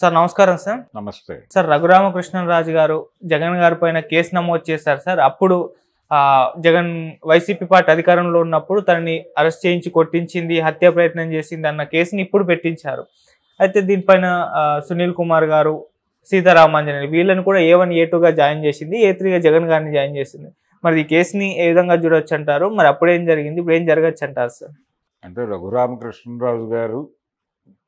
sir నమస్కారం sir నమస్తే sir Raghuramakrishnaraju గారు జగన్ గారి పైన కేసు నమోదు చేశారు సార్ అప్పుడు జగన్ వైసీపీ పార్టీ అధికారంలో ఉన్నప్పుడు తనని అరెస్ట్ చేయించి కొట్టించింది హత్య ప్రయత్నం చేసింది అన్న కేసుని ఇప్పుడు పెట్టించారు అయితే దీనిపైన సునీల్ కుమార్ గారు సీతారామాంజనేయులు వీళ్ళని కూడా ఏ వన్ ఏ టూగా జాయిన్ చేసింది ఏ త్రీగా జగన్ గారిని జాయిన్ చేసింది మరి ఈ కేసుని ఏ విధంగా చూడవచ్చు అంటారు మరి అప్పుడు ఏం జరిగింది ఇప్పుడు ఏం జరగచ్చు అంటారు సార్ అంటే రఘురామకృష్ణరాజు గారు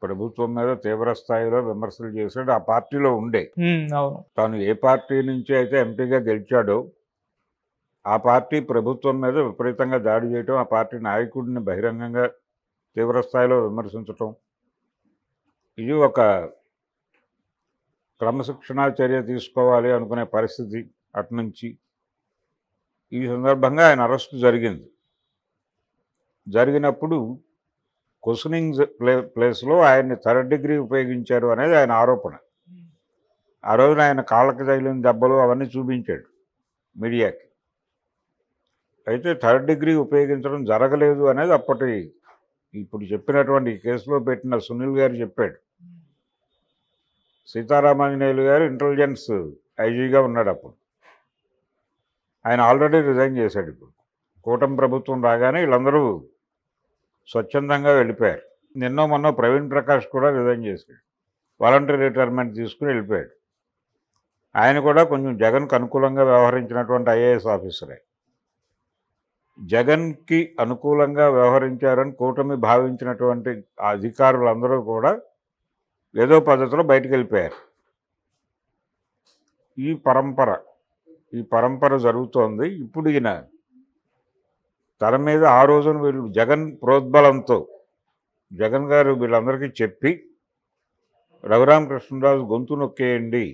ప్రభుత్వం మీద తీవ్ర స్థాయిలో విమర్శలు చేశాడు ఆ పార్టీలో ఉండే తాను ఏ పార్టీ నుంచి అయితే ఎంపీగా గెలిచాడో ఆ పార్టీ ప్రభుత్వం మీద విపరీతంగా దాడి చేయటం ఆ పార్టీ నాయకుడిని బహిరంగంగా తీవ్ర స్థాయిలో విమర్శించటం ఇది ఒక క్రమశిక్షణా చర్య తీసుకోవాలి అనుకునే పరిస్థితి అటునుంచి ఈ సందర్భంగా ఆయన అరెస్టు జరిగింది జరిగినప్పుడు క్వశ్చనింగ్ ప్లే ప్లేస్లో ఆయన్ని థర్డ్ డిగ్రీ ఉపయోగించారు అనేది ఆయన ఆరోపణ ఆ రోజున ఆయన కాళ్ళకి తగిలిన దెబ్బలు అవన్నీ చూపించాడు మీడియాకి అయితే థర్డ్ డిగ్రీ ఉపయోగించడం జరగలేదు అనేది అప్పటి ఇప్పుడు చెప్పినటువంటి కేసులో పెట్టిన సునీల్ గారు చెప్పాడు సీతారామాంజనేయులు గారు ఇంటెలిజెన్స్ ఐజీగా ఉన్నాడు అప్పుడు ఆయన ఆల్రెడీ రిజైన్ చేశాడు ఇప్పుడు కూటమి ప్రభుత్వం రాగానే వీళ్ళందరూ స్వచ్ఛందంగా వెళ్ళిపోయారు నిన్నో మొన్న ప్రవీణ్ ప్రకాష్ కూడా రిజైన్ చేశాడు వాలంటరీ రిటైర్మెంట్ తీసుకుని వెళ్ళిపోయాడు ఆయన కూడా కొంచెం జగన్కు అనుకూలంగా వ్యవహరించినటువంటి ఐఏఎస్ ఆఫీసరే జగన్కి అనుకూలంగా వ్యవహరించారని కూటమి భావించినటువంటి అధికారులందరూ కూడా ఏదో పద్ధతిలో బయటకు వెళ్ళిపోయారు ఈ పరంపర ఈ పరంపర జరుగుతోంది ఇప్పుడు ఈయన తన మీద ఆ రోజున వీళ్ళు జగన్ ప్రోద్బలంతో జగన్ గారు వీళ్ళందరికీ చెప్పి రఘురామకృష్ణరాజు గొంతు నొక్కేయండి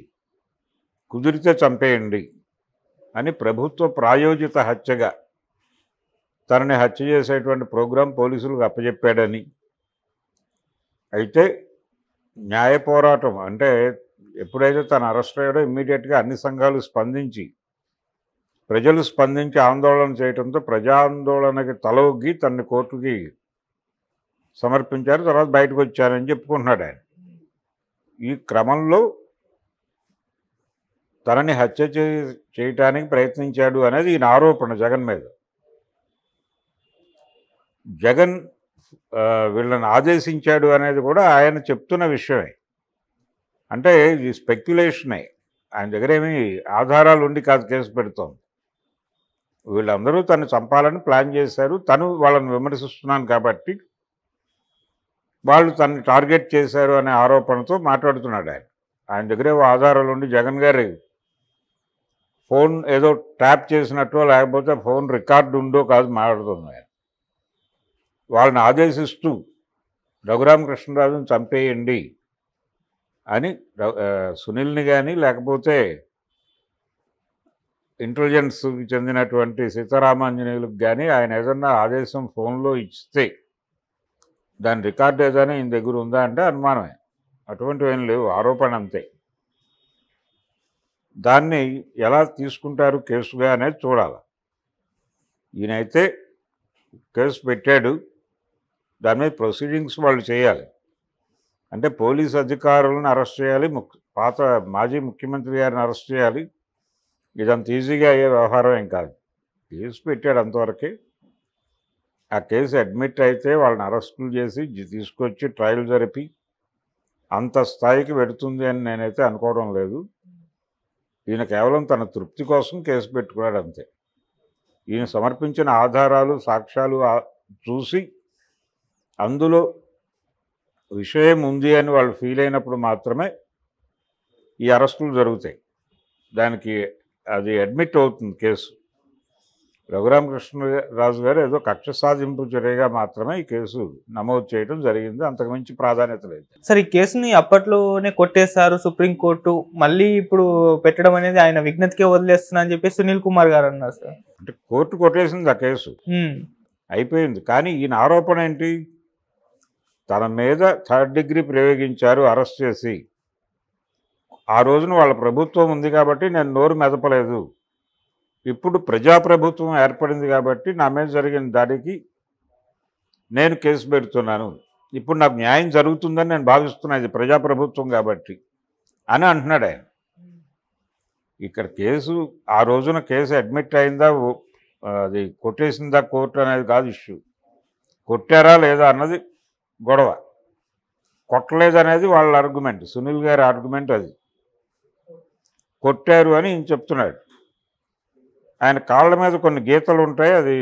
కుదిరితే చంపేయండి అని ప్రభుత్వ ప్రాయోజిత హత్యగా తనని హత్య చేసేటువంటి ప్రోగ్రాం పోలీసులకు అప్పచెప్పాడని అయితే న్యాయ పోరాటం అంటే ఎప్పుడైతే తను అరెస్ట్ అయ్యాడో ఇమ్మీడియట్గా అన్ని సంఘాలు స్పందించి ప్రజలు స్పందించి ఆందోళన చేయడంతో ఆందోళనకి తలొగ్గి తన్ని కోర్టుకి సమర్పించారు తర్వాత బయటకు వచ్చారని చెప్పుకుంటున్నాడు ఆయన ఈ క్రమంలో తనని హత్య చేయటానికి ప్రయత్నించాడు అనేది ఈయన ఆరోపణ జగన్ మీద జగన్ వీళ్ళని ఆదేశించాడు అనేది కూడా ఆయన చెప్తున్న విషయమే అంటే ఇది స్పెక్యులేషనే ఆయన దగ్గర ఏమి ఆధారాలు ఉండి కాదు కేసు పెడుతోంది వీళ్ళందరూ తను చంపాలని ప్లాన్ చేశారు తను వాళ్ళని విమర్శిస్తున్నాను కాబట్టి వాళ్ళు తను టార్గెట్ చేశారు అనే ఆరోపణతో మాట్లాడుతున్నాడు ఆయన ఆయన దగ్గరే ఆధారాలు ఉండి జగన్ గారి ఫోన్ ఏదో ట్యాప్ చేసినట్టు లేకపోతే ఫోన్ రికార్డు ఉందో కాదు మాట్లాడుతుంది ఆయన వాళ్ళని ఆదేశిస్తూ రఘురామకృష్ణరాజును చంపేయండి అని సునీల్ని కానీ లేకపోతే ఇంటెలిజెన్స్కి చెందినటువంటి సీతారామాంజనేయులకు కానీ ఆయన ఏదన్నా ఆదేశం ఫోన్లో ఇస్తే దాని రికార్డ్ ఏదైనా ఈయన దగ్గర ఉందా అంటే అనుమానమే అటువంటివి ఏం లేవు ఆరోపణ అంతే దాన్ని ఎలా తీసుకుంటారు కేసుగా అనేది చూడాలి ఈయనైతే కేసు పెట్టాడు దాని మీద ప్రొసీడింగ్స్ వాళ్ళు చేయాలి అంటే పోలీస్ అధికారులను అరెస్ట్ చేయాలి పాత మాజీ ముఖ్యమంత్రి గారిని అరెస్ట్ చేయాలి ఇదంత ఈజీగా అయ్యే వ్యవహారం ఏం కాదు కేసు పెట్టాడు అంతవరకు ఆ కేసు అడ్మిట్ అయితే వాళ్ళని అరెస్టులు చేసి తీసుకొచ్చి ట్రయల్ జరిపి అంత స్థాయికి పెడుతుంది అని నేనైతే అనుకోవడం లేదు ఈయన కేవలం తన తృప్తి కోసం కేసు పెట్టుకున్నాడు అంతే ఈయన సమర్పించిన ఆధారాలు సాక్ష్యాలు చూసి అందులో విషయం ఉంది అని వాళ్ళు ఫీల్ అయినప్పుడు మాత్రమే ఈ అరెస్టులు జరుగుతాయి దానికి అది అడ్మిట్ అవుతుంది కేసు రఘురామకృష్ణ రాజు గారు ఏదో కక్ష సాధింపు చర్యగా మాత్రమే ఈ కేసు నమోదు చేయడం జరిగింది అంతకు మించి ప్రాధాన్యత లేదు సార్ ఈ కేసుని అప్పట్లోనే కొట్టేశారు సుప్రీంకోర్టు మళ్ళీ ఇప్పుడు పెట్టడం అనేది ఆయన విజ్ఞతకే వదిలేస్తున్నా అని చెప్పి సునీల్ కుమార్ గారు అన్నారు సార్ అంటే కోర్టు కొట్టేసింది ఆ కేసు అయిపోయింది కానీ ఈయన ఆరోపణ ఏంటి తన మీద థర్డ్ డిగ్రీ ప్రయోగించారు అరెస్ట్ చేసి ఆ రోజున వాళ్ళ ప్రభుత్వం ఉంది కాబట్టి నేను నోరు మెదపలేదు ఇప్పుడు ప్రజాప్రభుత్వం ఏర్పడింది కాబట్టి నా మీద జరిగిన దానికి నేను కేసు పెడుతున్నాను ఇప్పుడు నాకు న్యాయం జరుగుతుందని నేను భావిస్తున్నాను ఇది ప్రజాప్రభుత్వం కాబట్టి అని అంటున్నాడు ఆయన ఇక్కడ కేసు ఆ రోజున కేసు అడ్మిట్ అయిందా అది కొట్టేసిందా కోర్టు అనేది కాదు ఇష్యూ కొట్టారా లేదా అన్నది గొడవ కొట్టలేదు అనేది వాళ్ళ ఆర్గ్యుమెంట్ సునీల్ గారి ఆర్గ్యుమెంట్ అది కొట్టారు అని చెప్తున్నాడు ఆయన కాళ్ళ మీద కొన్ని గీతలు ఉంటాయి అది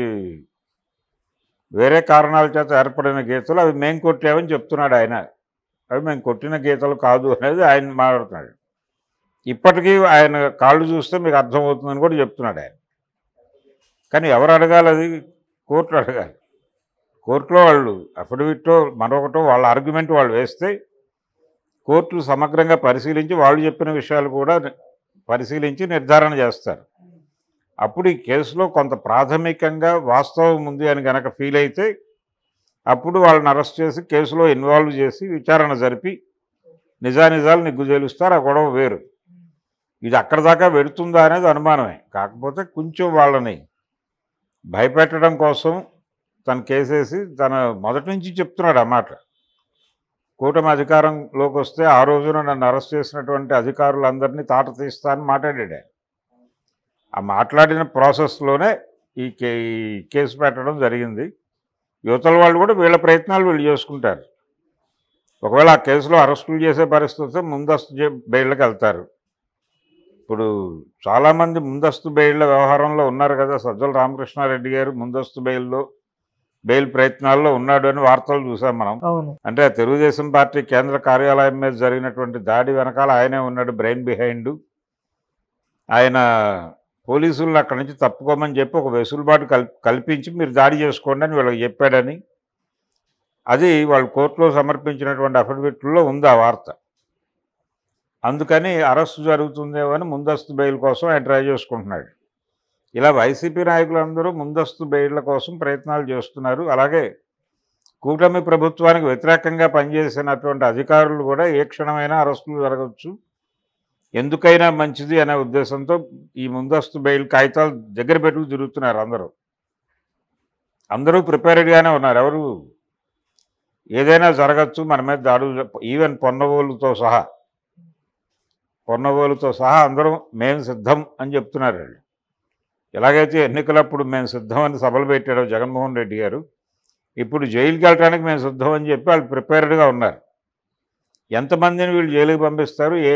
వేరే కారణాల చేత ఏర్పడిన గీతలు అవి మేము కొట్టామని చెప్తున్నాడు ఆయన అవి మేము కొట్టిన గీతలు కాదు అనేది ఆయన మాట్లాడుతున్నాడు ఇప్పటికీ ఆయన కాళ్ళు చూస్తే మీకు అర్థమవుతుందని కూడా చెప్తున్నాడు ఆయన కానీ ఎవరు అడగాలి అది కోర్టు అడగాలి కోర్టులో వాళ్ళు అఫిడవిట్టో మరొకటో వాళ్ళ ఆర్గ్యుమెంట్ వాళ్ళు వేస్తే కోర్టు సమగ్రంగా పరిశీలించి వాళ్ళు చెప్పిన విషయాలు కూడా పరిశీలించి నిర్ధారణ చేస్తారు అప్పుడు ఈ కేసులో కొంత ప్రాథమికంగా వాస్తవం ఉంది అని కనుక ఫీల్ అయితే అప్పుడు వాళ్ళని అరెస్ట్ చేసి కేసులో ఇన్వాల్వ్ చేసి విచారణ జరిపి నిజానిజాలు నిగ్గు ఆ గొడవ వేరు ఇది అక్కడ దాకా వెడుతుందా అనేది అనుమానమే కాకపోతే కొంచెం వాళ్ళని భయపెట్టడం కోసం తను కేసేసి తన మొదటి నుంచి చెప్తున్నాడు అన్నమాట కూటమి అధికారంలోకి వస్తే ఆ రోజున నన్ను అరెస్ట్ చేసినటువంటి అధికారులందరినీ తాట తీస్తా అని మాట్లాడాడు ఆ మాట్లాడిన ప్రాసెస్లోనే ఈ కే కేసు పెట్టడం జరిగింది యువతల వాళ్ళు కూడా వీళ్ళ ప్రయత్నాలు వీళ్ళు చేసుకుంటారు ఒకవేళ ఆ కేసులో అరెస్టులు చేసే పరిస్థితి ముందస్తు బెయిళ్ళకి వెళ్తారు ఇప్పుడు చాలామంది ముందస్తు బెయిళ్ళ వ్యవహారంలో ఉన్నారు కదా సజ్జల రామకృష్ణారెడ్డి గారు ముందస్తు బెయిల్లో బెయిల్ ప్రయత్నాల్లో ఉన్నాడు అని వార్తలు చూసాం మనం అంటే తెలుగుదేశం పార్టీ కేంద్ర కార్యాలయం మీద జరిగినటువంటి దాడి వెనకాల ఆయనే ఉన్నాడు బ్రెయిన్ బిహైండ్ ఆయన పోలీసులను అక్కడి నుంచి తప్పుకోమని చెప్పి ఒక వెసులుబాటు కల్పించి మీరు దాడి చేసుకోండి అని వీళ్ళకి చెప్పాడని అది వాళ్ళు కోర్టులో సమర్పించినటువంటి అఫిడవిట్లో ఉంది ఆ వార్త అందుకని అరెస్టు జరుగుతుందేమో అని ముందస్తు బెయిల్ కోసం ఆయన ట్రై చేసుకుంటున్నాడు ఇలా వైసీపీ నాయకులందరూ ముందస్తు బెయిళ్ల కోసం ప్రయత్నాలు చేస్తున్నారు అలాగే కూటమి ప్రభుత్వానికి వ్యతిరేకంగా పనిచేసినటువంటి అధికారులు కూడా ఏ క్షణమైనా అరెస్టులు జరగవచ్చు ఎందుకైనా మంచిది అనే ఉద్దేశంతో ఈ ముందస్తు బెయిల్ కాగితాలు దగ్గర పెట్టుకు తిరుగుతున్నారు అందరూ అందరూ ప్రిపేర్డ్గానే ఉన్నారు ఎవరు ఏదైనా జరగచ్చు మన మీద దాడు ఈవెన్ పొన్నవోలుతో సహా పొన్నవోలుతో సహా అందరూ మేము సిద్ధం అని చెప్తున్నారు వాళ్ళు ఎలాగైతే ఎన్నికలప్పుడు మేము సిద్ధమని సభలు పెట్టాడు జగన్మోహన్ రెడ్డి గారు ఇప్పుడు జైలుకి వెళ్ళడానికి మేము సిద్ధం అని చెప్పి వాళ్ళు ప్రిపేర్డ్గా ఉన్నారు ఎంతమందిని వీళ్ళు జైలుకి పంపిస్తారు ఏ